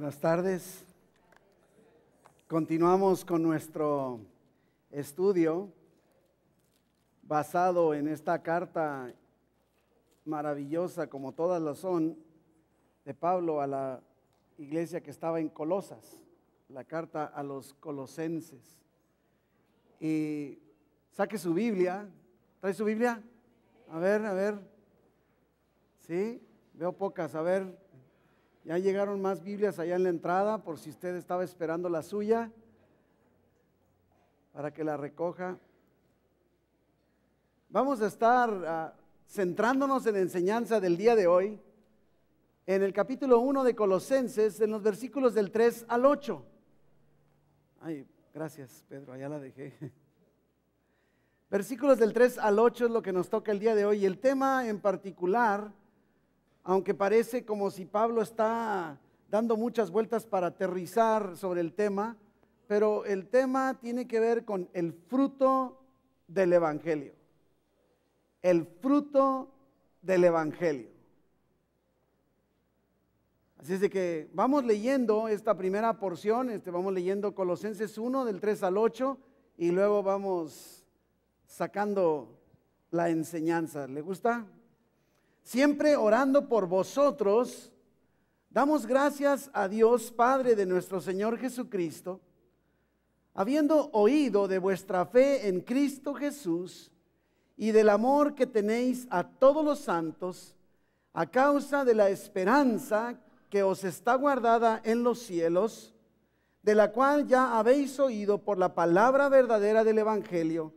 Buenas tardes. Continuamos con nuestro estudio basado en esta carta maravillosa, como todas las son, de Pablo a la iglesia que estaba en Colosas, la carta a los colosenses. Y saque su Biblia. ¿Trae su Biblia? A ver, a ver. Sí, veo pocas. A ver, ya llegaron más Biblias allá en la entrada por si usted estaba esperando la suya para que la recoja. Vamos a estar ah, centrándonos en la enseñanza del día de hoy, en el capítulo 1 de Colosenses, en los versículos del 3 al 8. Ay, gracias Pedro, allá la dejé. Versículos del 3 al 8 es lo que nos toca el día de hoy y el tema en particular aunque parece como si Pablo está dando muchas vueltas para aterrizar sobre el tema, pero el tema tiene que ver con el fruto del Evangelio. El fruto del Evangelio. Así es de que vamos leyendo esta primera porción, este, vamos leyendo Colosenses 1 del 3 al 8 y luego vamos sacando la enseñanza. ¿Le gusta? siempre orando por vosotros, damos gracias a Dios Padre de nuestro Señor Jesucristo, habiendo oído de vuestra fe en Cristo Jesús y del amor que tenéis a todos los santos, a causa de la esperanza que os está guardada en los cielos, de la cual ya habéis oído por la palabra verdadera del Evangelio,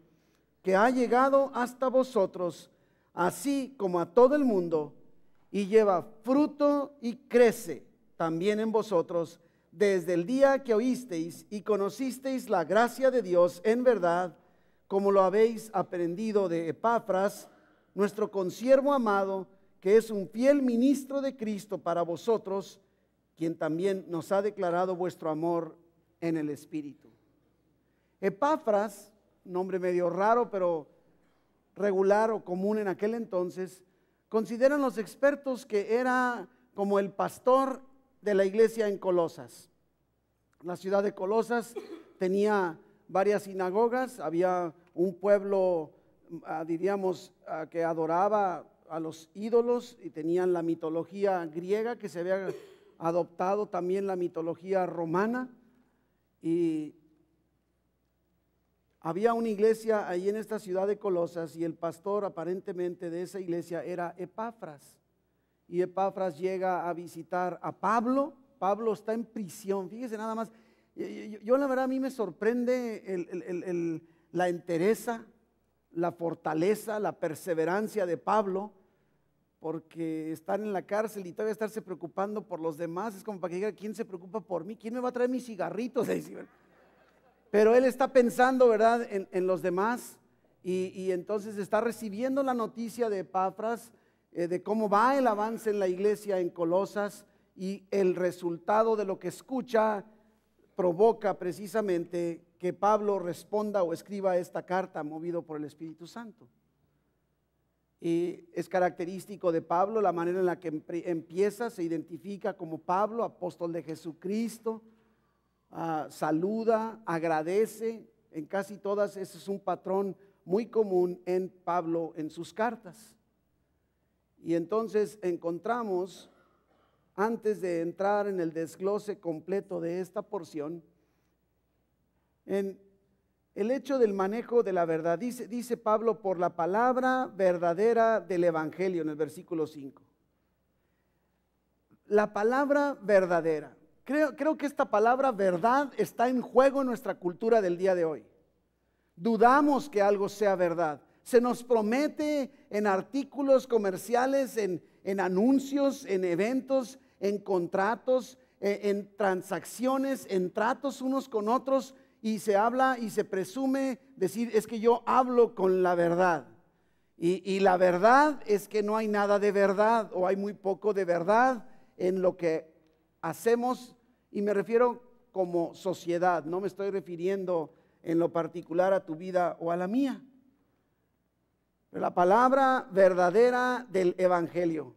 que ha llegado hasta vosotros, así como a todo el mundo, y lleva fruto y crece también en vosotros desde el día que oísteis y conocisteis la gracia de Dios en verdad, como lo habéis aprendido de Epafras, nuestro consiervo amado, que es un fiel ministro de Cristo para vosotros, quien también nos ha declarado vuestro amor en el Espíritu. Epafras, nombre medio raro, pero regular o común en aquel entonces, consideran los expertos que era como el pastor de la iglesia en Colosas. La ciudad de Colosas tenía varias sinagogas, había un pueblo, ah, diríamos, ah, que adoraba a los ídolos y tenían la mitología griega que se había adoptado también la mitología romana y había una iglesia ahí en esta ciudad de Colosas y el pastor aparentemente de esa iglesia era Epafras. Y Epafras llega a visitar a Pablo. Pablo está en prisión. Fíjese nada más. Yo, la verdad a mí me sorprende la entereza, la fortaleza, la perseverancia de Pablo, porque estar en la cárcel y todavía estarse preocupando por los demás es como para que diga, ¿quién se preocupa por mí? ¿Quién me va a traer mis cigarritos? Pero él está pensando, ¿verdad?, en, los demás. Y, entonces está recibiendo la noticia de Epafras, eh, de cómo va el avance en la iglesia en Colosas. Y el resultado de lo que escucha provoca precisamente que Pablo responda o escriba esta carta movido por el Espíritu Santo. Y es característico de Pablo la manera en la que empieza, se identifica como Pablo, apóstol de Jesucristo Ah, saluda, agradece. En casi todas ese es un patrón muy común en Pablo en sus cartas. Y entonces encontramos, antes de entrar en el desglose completo de esta porción, en el hecho del manejo de la verdad. Dice, dice Pablo, por la palabra verdadera del Evangelio en el versículo 5. La palabra verdadera. Creo, que esta palabra verdad está en juego en nuestra cultura del día de hoy. Dudamos que algo sea verdad. Se nos promete en artículos comerciales, en, en anuncios, en eventos, en contratos, e, en, transacciones, en tratos unos con otros y se habla y se presume decir es que yo hablo con la verdad. Y, y la verdad es que no hay nada de verdad o hay muy poco de verdad en lo que hacemos, y me refiero como sociedad, no me estoy refiriendo en lo particular a tu vida o a la mía. la palabra verdadera del Evangelio.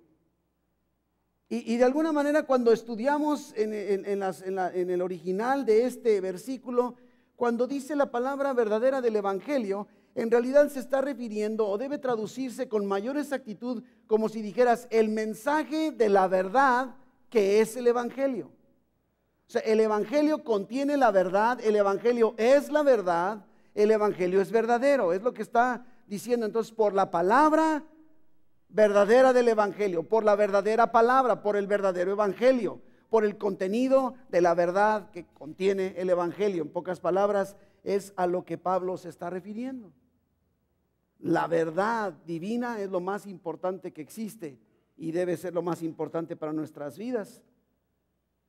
Y, de alguna manera cuando estudiamos en, en el original de este versículo, cuando dice la palabra verdadera del Evangelio, en realidad se está refiriendo o debe traducirse con mayor exactitud como si dijeras el mensaje de la verdad que es el Evangelio. O sea, el Evangelio contiene la verdad, el Evangelio es la verdad, el Evangelio es verdadero, es lo que está diciendo. Entonces, por la palabra verdadera del Evangelio, por la verdadera palabra, por el verdadero Evangelio, por el contenido de la verdad que contiene el Evangelio. En pocas palabras, es a lo que Pablo se está refiriendo. La verdad divina es lo más importante que existe y debe ser lo más importante para nuestras vidas.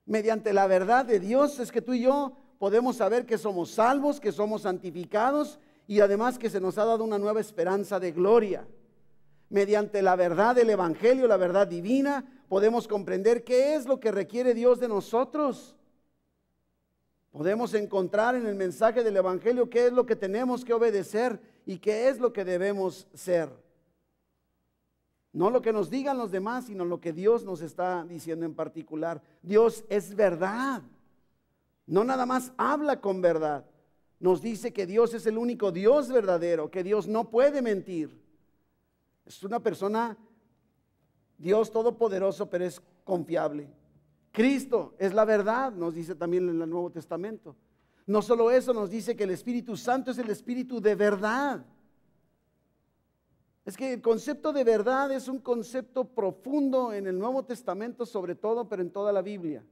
Mediante la verdad de Dios es que tú y yo podemos saber que somos salvos, que somos santificados y además que se nos ha dado una nueva esperanza de gloria. Mediante la verdad del Evangelio, la verdad divina, podemos comprender qué es lo que requiere Dios de nosotros. Podemos encontrar en el mensaje del Evangelio qué es lo que tenemos que obedecer y qué es lo que debemos ser. No lo que nos digan los demás, sino lo que Dios nos está diciendo en particular. Dios es verdad. No nada más habla con verdad. Nos dice que Dios es el único Dios verdadero, que Dios no puede mentir. Es una persona, Dios todopoderoso, pero es confiable. Cristo es la verdad, nos dice también en el Nuevo Testamento. No solo eso, nos dice que el Espíritu Santo es el Espíritu de verdad. Es que el concepto de verdad es un concepto profundo en el Nuevo Testamento sobre todo, pero en toda la Biblia.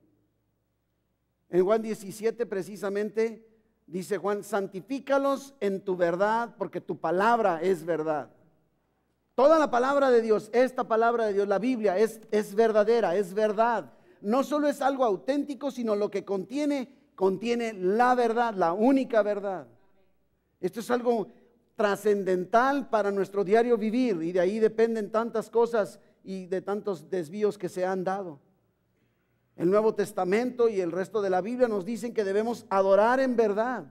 En Juan 17 precisamente dice Juan, santifícalos en tu verdad, porque tu palabra es verdad. Toda la palabra de Dios, esta palabra de Dios, la Biblia, es, es verdadera, es verdad. No solo es algo auténtico, sino lo que contiene, contiene la verdad, la única verdad. Esto es algo trascendental para nuestro diario vivir y de ahí dependen tantas cosas y de tantos desvíos que se han dado. El Nuevo Testamento y el resto de la Biblia nos dicen que debemos adorar en verdad,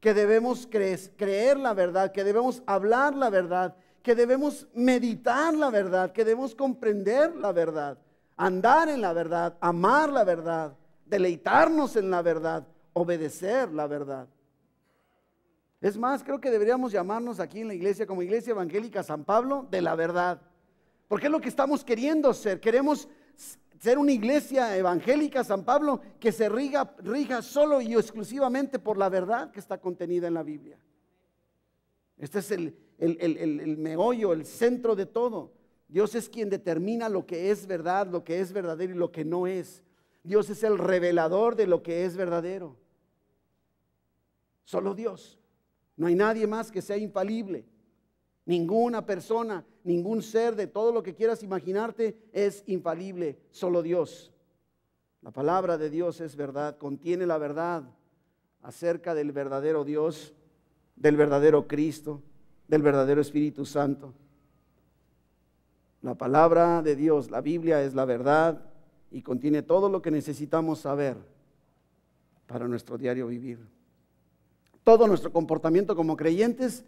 que debemos creer, la verdad, que debemos hablar la verdad, que debemos meditar la verdad, que debemos comprender la verdad, andar en la verdad, amar la verdad, deleitarnos en la verdad, obedecer la verdad. Es más, creo que deberíamos llamarnos aquí en la iglesia como Iglesia Evangélica San Pablo de la verdad. Porque es lo que estamos queriendo ser. Queremos ser una iglesia evangélica San Pablo que se riga, rija solo y exclusivamente por la verdad que está contenida en la Biblia. Este es el, el meollo, el centro de todo. Dios es quien determina lo que es verdad, lo que es verdadero y lo que no es. Dios es el revelador de lo que es verdadero. Solo Dios. No hay nadie más que sea infalible. Ninguna persona, ningún ser de todo lo que quieras imaginarte es infalible, solo Dios. La palabra de Dios es verdad, contiene la verdad acerca del verdadero Dios, del verdadero Cristo, del verdadero Espíritu Santo. La palabra de Dios, la Biblia es la verdad y contiene todo lo que necesitamos saber para nuestro diario vivir todo nuestro comportamiento como creyentes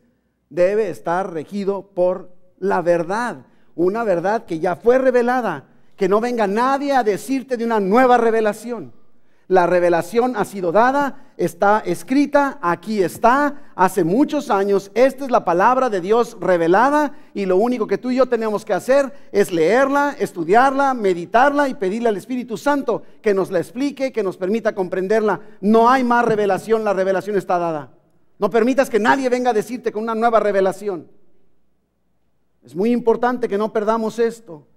debe estar regido por la verdad, una verdad que ya fue revelada, que no venga nadie a decirte de una nueva revelación. La revelación ha sido dada, está escrita, aquí está, hace muchos años. Esta es la palabra de Dios revelada y lo único que tú y yo tenemos que hacer es leerla, estudiarla, meditarla y pedirle al Espíritu Santo que nos la explique, que nos permita comprenderla. No hay más revelación, la revelación está dada. No permitas que nadie venga a decirte con una nueva revelación. Es muy importante que no perdamos esto.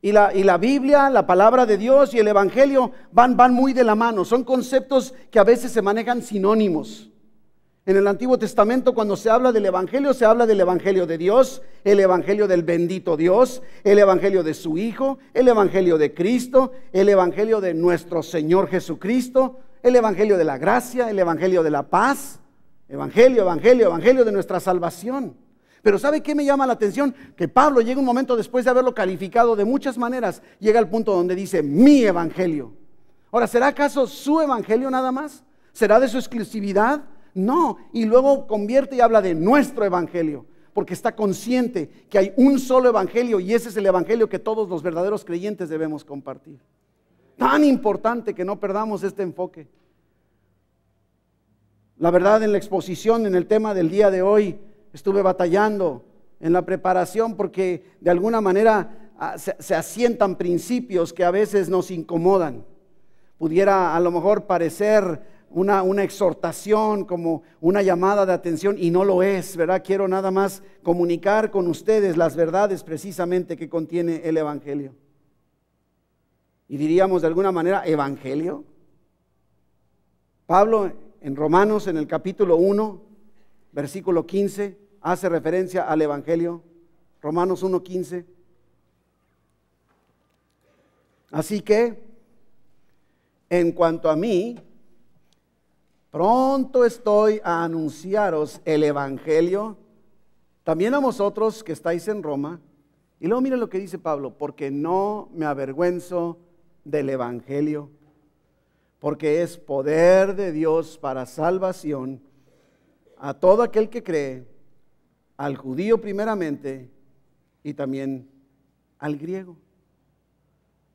Y la, Biblia, la palabra de Dios y el Evangelio van, van muy de la mano. Son conceptos que a veces se manejan sinónimos. En el Antiguo Testamento cuando se habla del Evangelio, se habla del Evangelio de Dios, el Evangelio del bendito Dios, el Evangelio de su Hijo, el Evangelio de Cristo, el Evangelio de nuestro Señor Jesucristo, el Evangelio de la gracia, el Evangelio de la paz, Evangelio, Evangelio, Evangelio de nuestra salvación. Pero ¿sabe qué me llama la atención? Que Pablo llega un momento después de haberlo calificado de muchas maneras, llega al punto donde dice mi evangelio. Ahora, ¿será acaso su evangelio nada más? ¿Será de su exclusividad? No, y luego convierte y habla de nuestro evangelio, porque está consciente que hay un solo evangelio y ese es el evangelio que todos los verdaderos creyentes debemos compartir. Tan importante que no perdamos este enfoque. La verdad en la exposición, en el tema del día de hoy, estuve batallando en la preparación porque de alguna manera ah, se, asientan principios que a veces nos incomodan. Pudiera a lo mejor parecer una, una, exhortación, como una llamada de atención, y no lo es, ¿verdad? Quiero nada más comunicar con ustedes las verdades precisamente que contiene el Evangelio. Y diríamos de alguna manera, Evangelio. Pablo en Romanos, en el capítulo 1, versículo 15, hace referencia al Evangelio, Romanos 1.15. Así que, en cuanto a mí, pronto estoy a anunciaros el Evangelio también a vosotros que estáis en Roma. Y luego mira lo que dice Pablo, porque no me avergüenzo del Evangelio, porque es poder de Dios para salvación a todo aquel que cree, al judío primeramente y también al griego.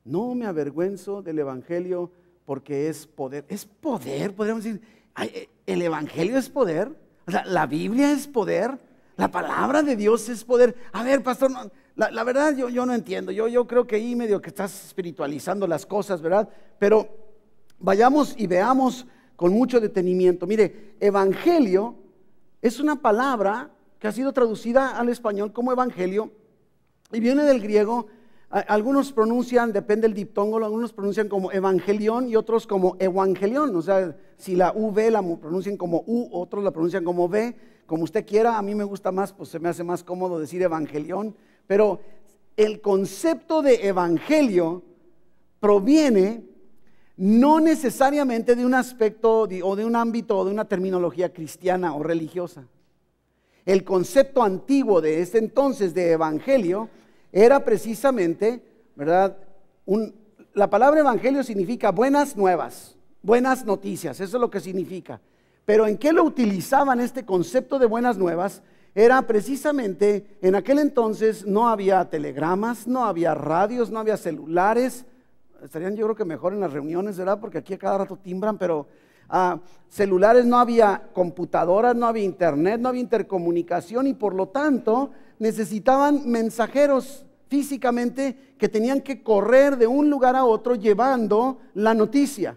No me avergüenzo del Evangelio porque es poder. Es poder, podríamos decir. Eh, el Evangelio es poder. la Biblia es poder. La palabra de Dios es poder. A ver, pastor, la, verdad yo, yo no entiendo. Yo, yo creo que ahí medio que estás espiritualizando las cosas, ¿verdad? Pero vayamos y veamos con mucho detenimiento. Mire, Evangelio es una palabra que ha sido traducida al español como evangelio y viene del griego. Algunos pronuncian, depende del diptongo, algunos pronuncian como evangelión y otros como evangelión. O sea, si la V la pronuncian como U, otros la pronuncian como V, como usted quiera. A mí me gusta más, pues se me hace más cómodo decir evangelión. Pero el concepto de evangelio proviene no necesariamente de un aspecto o de un ámbito o de una terminología cristiana o religiosa. El concepto antiguo de ese entonces de evangelio era precisamente, ¿verdad? la palabra evangelio significa buenas nuevas, buenas noticias, eso es lo que significa. Pero en qué lo utilizaban este concepto de buenas nuevas era precisamente, en aquel entonces no había telegramas, no había radios, no había celulares, estarían yo creo que mejor en las reuniones, ¿verdad? Porque aquí a cada rato timbran, pero a ah, celulares no había, computadoras no había, internet no había, intercomunicación y por lo tanto necesitaban mensajeros físicamente que tenían que correr de un lugar a otro llevando la noticia.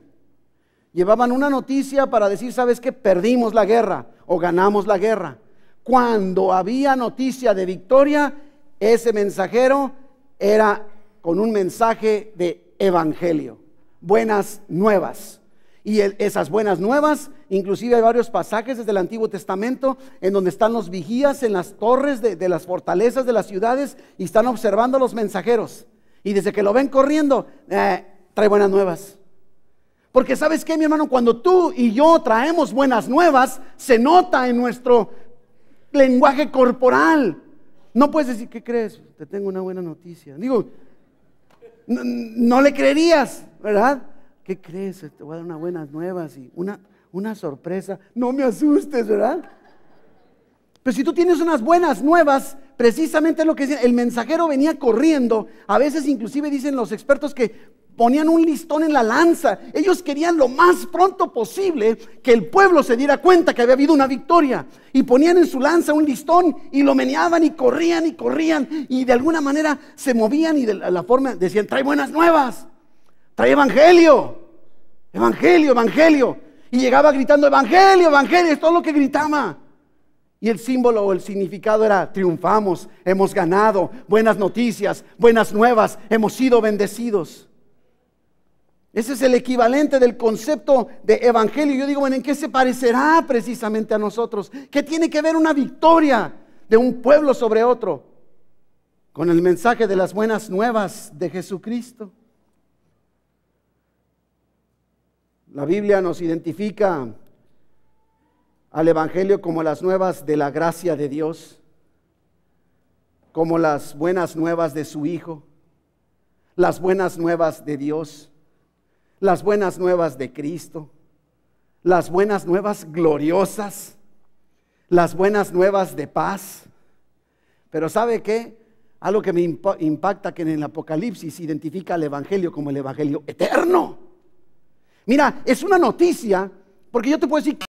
Llevaban una noticia para decir, ¿sabes qué? Perdimos la guerra o ganamos la guerra. Cuando había noticia de victoria, ese mensajero era con un mensaje de evangelio, buenas nuevas. Y esas buenas nuevas, inclusive hay varios pasajes desde el Antiguo Testamento en donde están los vigías en las torres de, las fortalezas de las ciudades y están observando a los mensajeros. Y desde que lo ven corriendo, eh, trae buenas nuevas. Porque sabes qué, mi hermano, cuando tú y yo traemos buenas nuevas, se nota en nuestro lenguaje corporal. No puedes decir, ¿qué crees? Te tengo una buena noticia. Digo, no, le creerías, ¿verdad? ¿Qué crees? Te voy a dar unas buenas nuevas y una, una sorpresa. No me asustes, ¿verdad? Pero si tú tienes unas buenas nuevas, precisamente lo que decía, el mensajero venía corriendo. A veces inclusive dicen los expertos que ponían un listón en la lanza. Ellos querían lo más pronto posible que el pueblo se diera cuenta que había habido una victoria. Y ponían en su lanza un listón y lo meneaban y corrían y corrían y de alguna manera se movían y de la forma decían, trae buenas nuevas, trae evangelio, evangelio, evangelio. Y llegaba gritando, evangelio, evangelio, es todo lo que gritaba. Y el símbolo o el significado era triunfamos, hemos ganado, buenas noticias, buenas nuevas, hemos sido bendecidos. Ese es el equivalente del concepto de evangelio. Yo digo, bueno, ¿en qué se parecerá precisamente a nosotros? ¿Qué tiene que ver una victoria de un pueblo sobre otro con el mensaje de las buenas nuevas de Jesucristo? La Biblia nos identifica al Evangelio como las nuevas de la gracia de Dios, como las buenas nuevas de su Hijo, las buenas nuevas de Dios las buenas nuevas de Cristo, las buenas nuevas gloriosas, las buenas nuevas de paz. Pero ¿sabe qué? Algo que me impacta que en el Apocalipsis identifica al Evangelio como el Evangelio eterno. Mira, es una noticia, porque yo te puedo decir,